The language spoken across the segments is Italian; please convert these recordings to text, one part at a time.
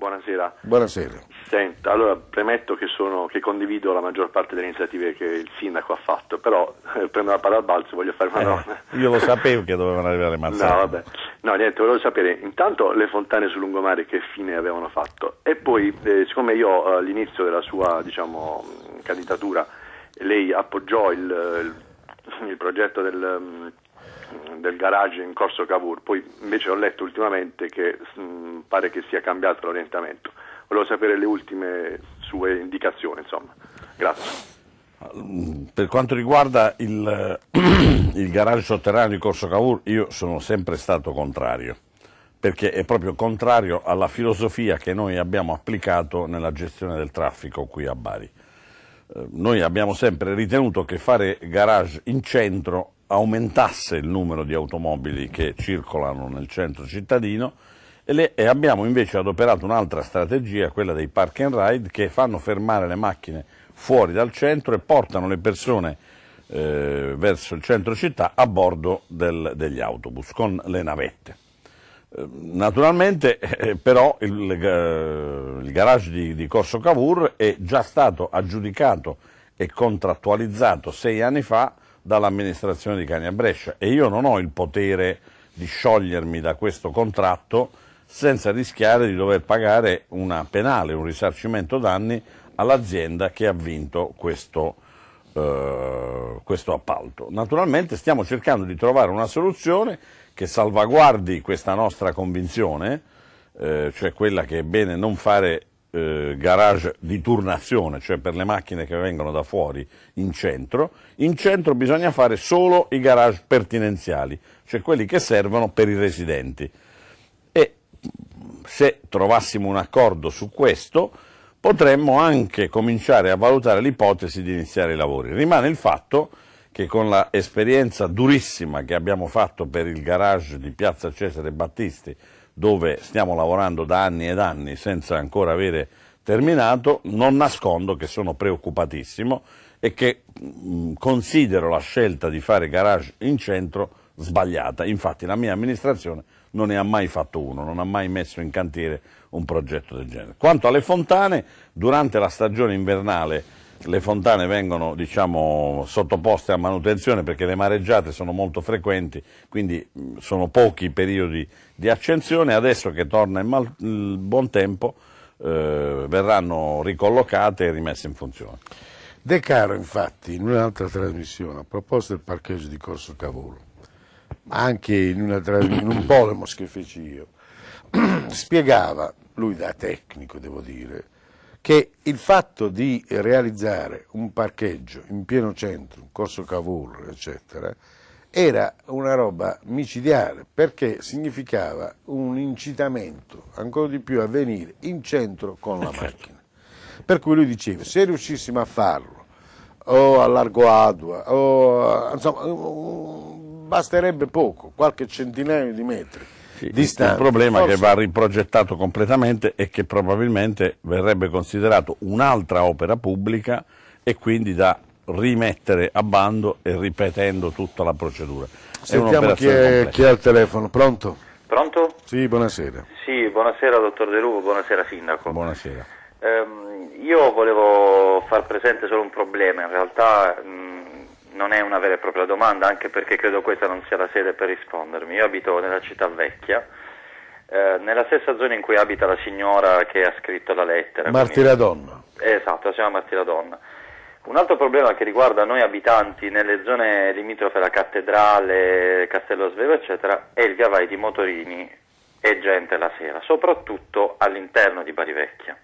Buonasera. Buonasera. Senta, allora premetto che, sono, che, condivido la maggior parte delle iniziative che il sindaco ha fatto, però eh, prendo la palla al balzo e voglio fare una eh, domanda. Eh, io lo sapevo che dovevano arrivare mazzate. No, vabbè. No, niente, volevo sapere intanto le fontane sul lungomare che fine avevano fatto e poi, eh, siccome io eh, all'inizio della sua diciamo, candidatura lei appoggiò il, il, il progetto del mm, del garage in Corso Cavour, poi invece ho letto ultimamente che mh, mm, pare che sia cambiato l'orientamento. Volevo sapere le ultime sue indicazioni, insomma. Grazie. Mm, per quanto riguarda il, eh, il garage sotterraneo di Corso Cavour, io sono sempre stato contrario, perché è proprio contrario alla filosofia che noi abbiamo applicato nella gestione del traffico qui a Bari. Eh, noi abbiamo sempre ritenuto che fare garage in centro aumentasse il numero di automobili che circolano nel centro cittadino e, le, e abbiamo invece adoperato un'altra strategia, quella dei park and ride, che fanno fermare le macchine fuori dal centro e portano le persone eh, verso il centro città a bordo del, degli autobus con le navette. Eh, naturalmente eh, però il, il garage di, di, Corso Cavour è già stato aggiudicato e contrattualizzato sei anni fa dall'amministrazione di Cania Brescia e io non ho il potere di sciogliermi da questo contratto senza rischiare di dover pagare una penale, un risarcimento danni all'azienda che ha vinto questo, eh, questo appalto. Naturalmente stiamo cercando di trovare una soluzione che salvaguardi questa nostra convinzione, eh, cioè quella che è bene non fare eh, garage di turnazione, cioè per le macchine che vengono da fuori in centro, in centro bisogna fare solo i garage pertinenziali, cioè quelli che servono per i residenti. E se trovassimo un accordo su questo, potremmo anche cominciare a valutare l'ipotesi di iniziare i lavori. Rimane il fatto che con l'esperienza durissima che abbiamo fatto per il garage di Piazza Cesare Battisti, dove stiamo lavorando da anni ed anni senza ancora avere terminato, non nascondo che sono preoccupatissimo e che mh, mm, considero la scelta di fare garage in centro sbagliata. Infatti la mia amministrazione non ne ha mai fatto uno, non ha mai messo in cantiere un progetto del genere. Quanto alle fontane, durante la stagione invernale le fontane vengono diciamo, sottoposte a manutenzione perché le mareggiate sono molto frequenti, quindi mm, sono pochi i periodi di accensione. Adesso che torna il, mal, il buon tempo eh, verranno ricollocate e rimesse in funzione. De Caro infatti in un'altra trasmissione ha proposto il parcheggio di Corso Cavolo, ma anche in, una, in un polemos che feci io, spiegava, lui da tecnico devo dire, che il fatto di realizzare un parcheggio in pieno centro, in corso Cavour, eccetera, era una roba micidiale perché significava un incitamento ancora di più a venire in centro con la eh, certo. macchina. Per cui lui diceva, se riuscissimo a farlo, o a Largo Adua, o, insomma, basterebbe poco, qualche centinaio di metri distante. Il problema Forse... che va riprogettato completamente e che probabilmente verrebbe considerato un'altra opera pubblica e quindi da rimettere a bando e ripetendo tutta la procedura. Sentiamo chi è, chi è al telefono, pronto? Pronto? Sì, buonasera. Sì, buonasera dottor De Luvo, buonasera sindaco. Buonasera. Eh, io volevo far presente solo un problema, in realtà non è una vera e propria domanda, anche perché credo questa non sia la sede per rispondermi. Io abito nella città vecchia, eh, nella stessa zona in cui abita la signora che ha scritto la lettera. Martira Donna. Esatto, la signora Martira Donna. Un altro problema che riguarda noi abitanti nelle zone limitrofe alla cattedrale, Castello Svevo, eccetera, è il viavai di motorini e gente la sera, soprattutto all'interno di Bari Vecchia.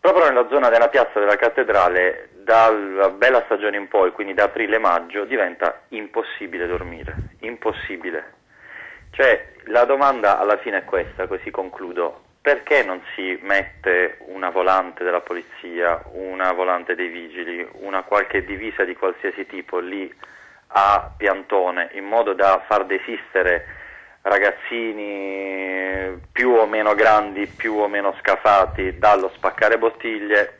Proprio nella zona della piazza della cattedrale, dalla bella stagione in poi, quindi da aprile-maggio, diventa impossibile dormire, impossibile. Cioè, la domanda alla fine è questa, così concludo. Perché non si mette una volante della polizia, una volante dei vigili, una qualche divisa di qualsiasi tipo lì a Piantone, in modo da far desistere ragazzini più o meno grandi, più o meno scafati dallo spaccare bottiglie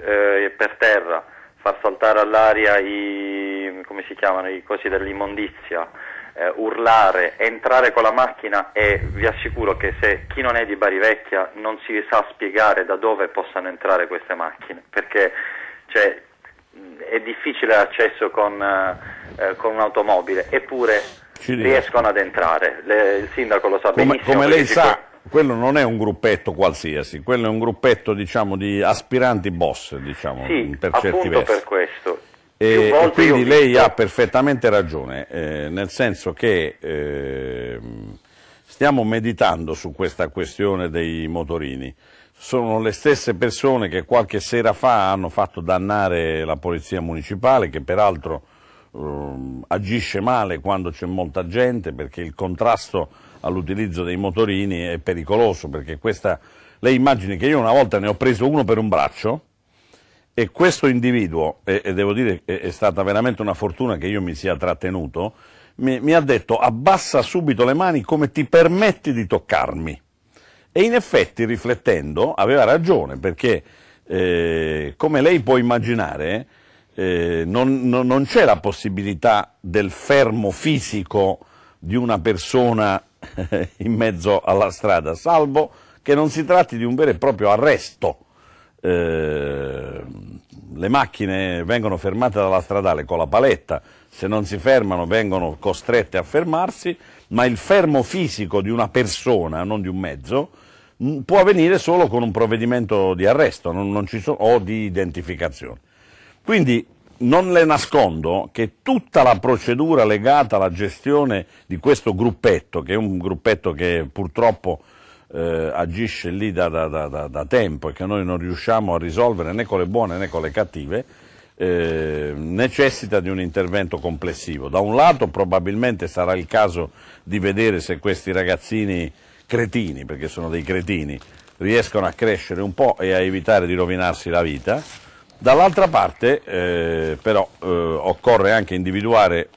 eh, per terra, far saltare all'aria i, come si chiamano, i cosi dell'immondizia, eh, urlare, entrare con la macchina e vi assicuro che se chi non è di Bari Vecchia non si sa spiegare da dove possano entrare queste macchine, perché cioè, è difficile l'accesso con, eh, con un'automobile, eppure riescono ad entrare. Le, il sindaco lo sa benissimo. Come, lei sa, quello non è un gruppetto qualsiasi, quello è un gruppetto diciamo, di aspiranti boss, diciamo, sì, per certi versi. per questo. E, e quindi lei visto... ha perfettamente ragione, eh, nel senso che eh, stiamo meditando su questa questione dei motorini. Sono le stesse persone che qualche sera fa hanno fatto dannare la polizia municipale, che peraltro ehm, agisce male quando c'è molta gente perché il contrasto all'utilizzo dei motorini è pericoloso perché questa, lei immagini che io una volta ne ho preso uno per un braccio e questo individuo, e, e devo dire che è, è stata veramente una fortuna che io mi sia trattenuto, mi, mi ha detto abbassa subito le mani come ti permetti di toccarmi. E in effetti, riflettendo, aveva ragione, perché eh, come lei può immaginare, eh, non, non, non c'è la possibilità del fermo fisico di una persona in mezzo alla strada, salvo che non si tratti di un vero e proprio arresto. Eh, le macchine vengono fermate dalla stradale con la paletta, se non si fermano vengono costrette a fermarsi, ma il fermo fisico di una persona, non di un mezzo, mm, può avvenire solo con un provvedimento di arresto non, non sono, o di identificazione. Quindi non le nascondo che tutta la procedura legata alla gestione di questo gruppetto, che è un gruppetto che purtroppo eh, agisce lì da, da, da, da, tempo e che noi non riusciamo a risolvere né con le buone né con le cattive, eh, necessita di un intervento complessivo. Da un lato probabilmente sarà il caso di vedere se questi ragazzini cretini, perché sono dei cretini, riescono a crescere un po' e a evitare di rovinarsi la vita, Dall'altra parte eh, però eh, occorre anche individuare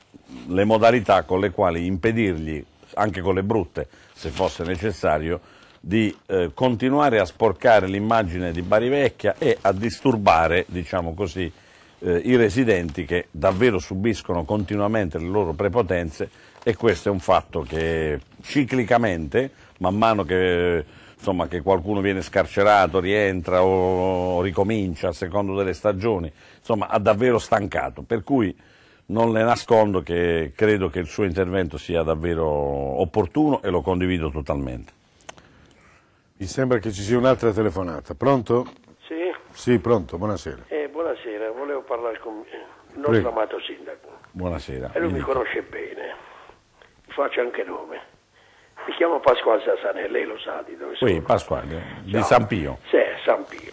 le modalità con le quali impedirgli, anche con le brutte se fosse necessario, di eh, continuare a sporcare l'immagine di Bari Vecchia e a disturbare, diciamo così, eh, i residenti che davvero subiscono continuamente le loro prepotenze e questo è un fatto che ciclicamente, man mano che insomma, che qualcuno viene scarcerato, rientra o ricomincia a secondo delle stagioni, insomma ha davvero stancato, per cui non le nascondo che credo che il suo intervento sia davvero opportuno e lo condivido totalmente. Mi sembra che ci sia un'altra telefonata, pronto? Sì? Sì, pronto, buonasera. Eh, buonasera, volevo parlare con il nostro Prego. amato sindaco. Buonasera. E lui mi, mi conosce bene, faccio anche nome. Mi chiamo Pasquale Sassanelli, lei lo sa di dove sono. Sì, Pasquale, di Ciao. San Pio. Sì, San Pio.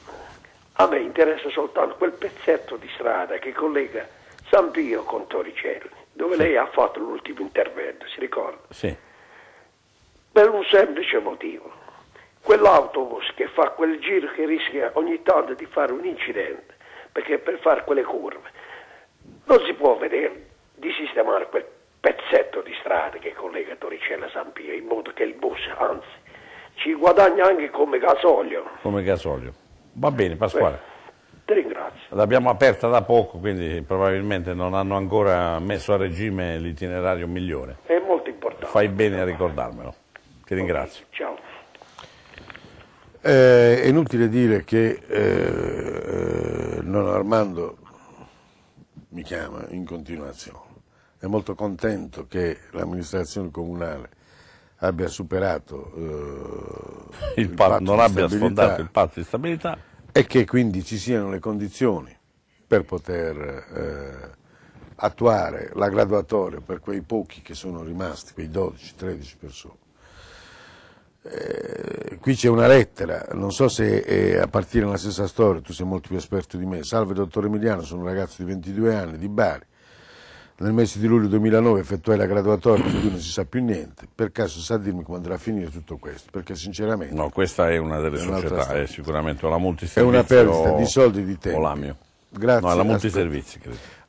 A me interessa soltanto quel pezzetto di strada che collega San Pio con Torricelli, dove sì. lei ha fatto l'ultimo intervento, si ricorda? Sì. Per un semplice motivo. Quell'autobus che fa quel giro che rischia ogni tanto di fare un incidente, perché per fare quelle curve non si può vedere di sistemare quel pezzetto di strada strada che collega Torricella a San Pio, in modo che il bus, anzi, ci guadagna anche come gasolio. Come gasolio. Va bene, Pasquale. Beh, ti ringrazio. L'abbiamo aperta da poco, quindi probabilmente non hanno ancora messo a regime l'itinerario migliore. È molto importante. Fai bene a ricordarmelo. Ti ringrazio. Okay, ciao. Eh, è inutile dire che eh, eh non Armando mi chiama in continuazione è molto contento che l'amministrazione comunale abbia superato eh, il, il patto, patto non abbia sfondato il patto di stabilità e che quindi ci siano le condizioni per poter eh, attuare la graduatoria per quei pochi che sono rimasti, quei 12-13 persone. Eh, qui c'è una lettera, non so se è a partire dalla stessa storia, tu sei molto più esperto di me. Salve dottor Emiliano, sono un ragazzo di 22 anni di Bari nel mese di luglio 2009 effettuai la graduatoria, di cui non si sa più niente. Per caso sa dirmi come andrà a finire tutto questo? Perché sinceramente... No, questa è una delle è società, è sicuramente una multiservizio È una perdita di soldi e di tempo. Grazie. No, è la multiservizi, credo.